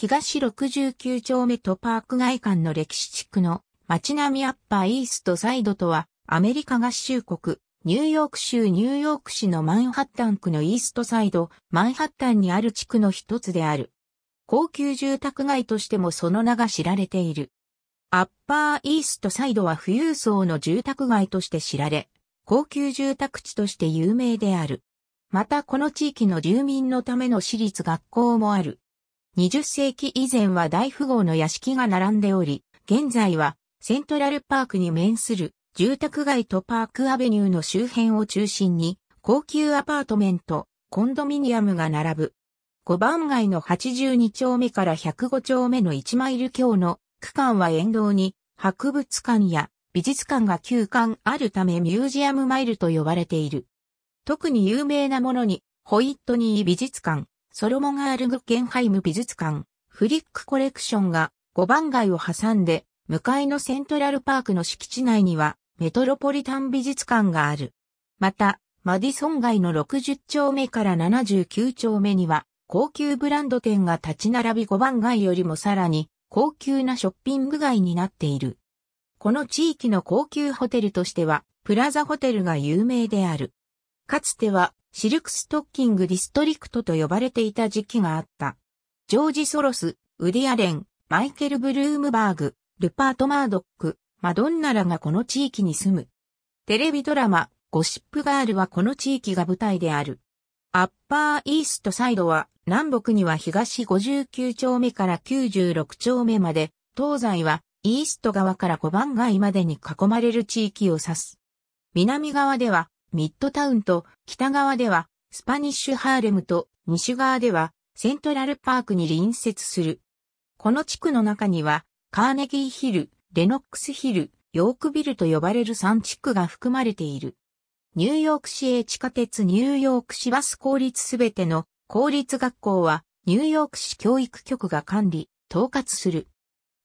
東69丁目とパーク外観の歴史地区の街並みアッパーイーストサイドとはアメリカ合衆国ニューヨーク州ニューヨーク市のマンハッタン区のイーストサイド、マンハッタンにある地区の一つである。高級住宅街としてもその名が知られている。アッパーイーストサイドは富裕層の住宅街として知られ、高級住宅地として有名である。またこの地域の住民のための私立学校もある。20世紀以前は大富豪の屋敷が並んでおり、現在はセントラルパークに面する住宅街とパークアベニューの周辺を中心に高級アパートメント、コンドミニアムが並ぶ。5番街の82丁目から105丁目の1マイル強の区間は沿道に博物館や美術館が9館あるためミュージアムマイルと呼ばれている。特に有名なものにホイットニー美術館、ソロモン・アール・グッゲンハイム美術館、フリックコレクションが5番街を挟んで、向かいのセントラルパークの敷地内には、メトロポリタン美術館がある。また、マディソン街の60丁目から79丁目には、高級ブランド店が立ち並び5番街よりもさらに、高級なショッピング街になっている。この地域の高級ホテルとしては、プラザホテルが有名である。かつては、シルクストッキングディストリクトと呼ばれていた時期があった。ジョージ・ソロス、ウディ・アレン、マイケル・ブルームバーグ、ルパート・マードック、マドンナらがこの地域に住む。テレビドラマ、ゴシップガールはこの地域が舞台である。アッパーイーストサイドは南北には東59丁目から96丁目まで、東西はイースト側から5番街までに囲まれる地域を指す。南側ではミッドタウンと北側ではスパニッシュハーレムと西側ではセントラルパークに隣接する。この地区の中にはカーネギーヒル、レノックスヒル、ヨークビルと呼ばれる3地区が含まれている。ニューヨーク市営地下鉄ニューヨーク市バス公立すべての公立学校はニューヨーク市教育局が管理、統括する。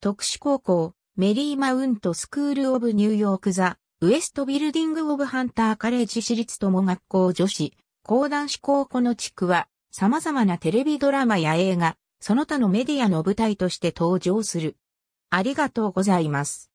特殊高校、メリーマウントスクールオブニューヨークザ、ウエストビルディング・オブ・ハンター・カレッジ私立友学校女子、講談志向この地区は、様々なテレビドラマや映画、その他のメディアの舞台として登場する。ありがとうございます。